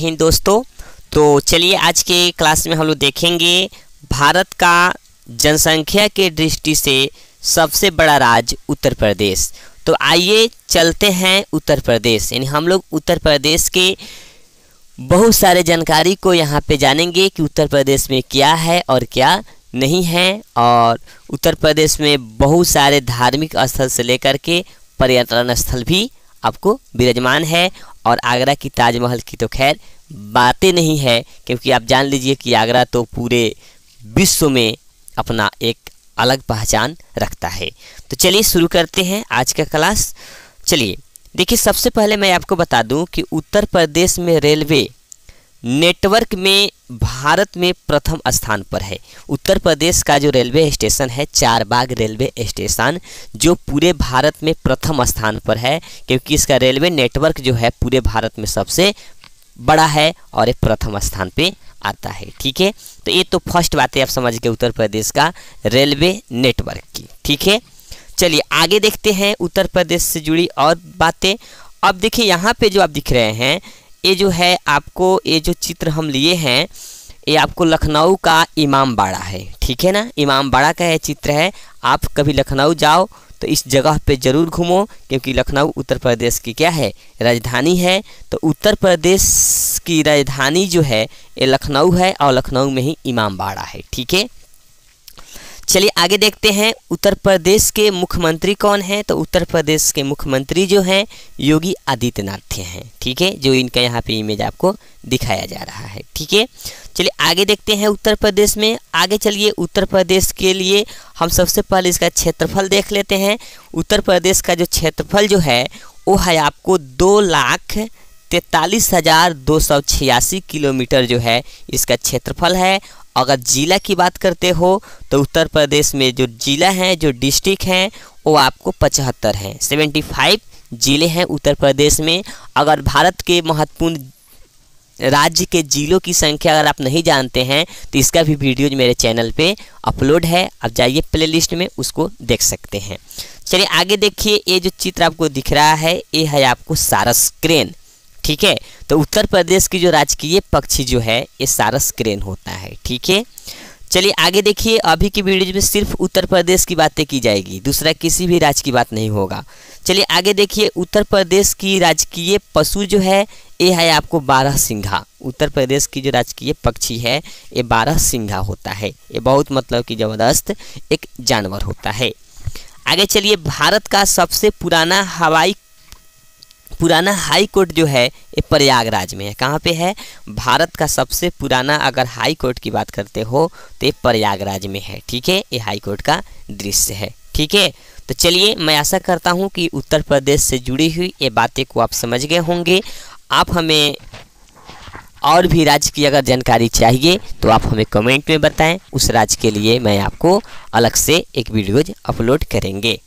हिंद दोस्तों तो चलिए आज के क्लास में हम लोग देखेंगे भारत का जनसंख्या के दृष्टि से सबसे बड़ा राज्य उत्तर प्रदेश तो आइए चलते हैं उत्तर प्रदेश यानी हम लोग उत्तर प्रदेश के बहुत सारे जानकारी को यहाँ पे जानेंगे कि उत्तर प्रदेश में क्या है और क्या नहीं है और उत्तर प्रदेश में बहुत सारे धार्मिक स्थल से लेकर के पर्यटन स्थल भी आपको विराजमान है और आगरा की ताजमहल की तो खैर बातें नहीं है क्योंकि आप जान लीजिए कि आगरा तो पूरे विश्व में अपना एक अलग पहचान रखता है तो चलिए शुरू करते हैं आज का क्लास चलिए देखिए सबसे पहले मैं आपको बता दूं कि उत्तर प्रदेश में रेलवे नेटवर्क में भारत में प्रथम स्थान पर है उत्तर प्रदेश का जो रेलवे स्टेशन है चारबाग रेलवे स्टेशन जो पूरे भारत में प्रथम स्थान पर है क्योंकि इसका रेलवे नेटवर्क जो है पूरे भारत में सबसे बड़ा है और ये प्रथम स्थान पे आता है ठीक है तो ये तो फर्स्ट बात है आप समझ के उत्तर प्रदेश का रेलवे नेटवर्क की ठीक है चलिए आगे देखते हैं उत्तर प्रदेश से जुड़ी और बातें अब देखिए यहाँ पे जो आप दिख रहे हैं ये जो है आपको ये जो चित्र हम लिए हैं ये आपको लखनऊ का इमाम बाड़ा है ठीक है ना इमाम बाड़ा का यह चित्र है आप कभी लखनऊ जाओ तो इस जगह पे ज़रूर घूमो क्योंकि लखनऊ उत्तर प्रदेश की क्या है राजधानी है तो उत्तर प्रदेश की राजधानी जो है ये लखनऊ है और लखनऊ में ही इमामबाड़ा है ठीक है चलिए आगे देखते हैं उत्तर प्रदेश के मुख्यमंत्री कौन हैं तो उत्तर प्रदेश के मुख्यमंत्री जो हैं योगी आदित्यनाथ हैं ठीक है जो इनका यहाँ पे इमेज आपको दिखाया जा रहा है ठीक है चलिए आगे देखते हैं उत्तर प्रदेश में आगे चलिए उत्तर प्रदेश के लिए हम सबसे पहले इसका क्षेत्रफल देख लेते हैं उत्तर प्रदेश का जो क्षेत्रफल जो है वो है आपको दो लाख तैतालीस हज़ार दो सौ छियासी किलोमीटर जो है इसका क्षेत्रफल है अगर ज़िला की बात करते हो तो उत्तर प्रदेश में जो ज़िला हैं जो डिस्ट्रिक्ट हैं वो आपको पचहत्तर हैं सेवेंटी फाइव ज़िले हैं उत्तर प्रदेश में अगर भारत के महत्वपूर्ण राज्य के जिलों की संख्या अगर आप नहीं जानते हैं तो इसका भी वीडियो मेरे चैनल पे अपलोड है आप जाइए प्लेलिस्ट में उसको देख सकते हैं चलिए आगे देखिए ये जो चित्र आपको दिख रहा है ये है आपको सारस क्रेन ठीक है तो उत्तर प्रदेश की जो राजकीय पक्षी जो है ये सारस क्रेन होता है ठीक है चलिए आगे देखिए अभी की वीडियो में सिर्फ उत्तर प्रदेश की बातें की जाएगी दूसरा किसी भी राज्य की बात नहीं होगा चलिए आगे देखिए उत्तर प्रदेश की राजकीय पशु जो है ये है आपको बारह सिंघा उत्तर प्रदेश की जो राजकीय पक्षी है ये बारह सिंघा होता है ये बहुत मतलब कि ज़बरदस्त एक जानवर होता है आगे चलिए भारत का सबसे पुराना हवाई पुराना हाई कोर्ट जो है ये प्रयागराज में है कहाँ पे है भारत का सबसे पुराना अगर हाई कोर्ट की बात करते हो तो ये प्रयागराज में है ठीक है ये हाई कोर्ट का दृश्य है ठीक है तो चलिए मैं आशा करता हूँ कि उत्तर प्रदेश से जुड़ी हुई ये बातें को आप समझ गए होंगे आप हमें और भी राज्य की अगर जानकारी चाहिए तो आप हमें कमेंट में बताएं उस राज्य के लिए मैं आपको अलग से एक वीडियोज अपलोड करेंगे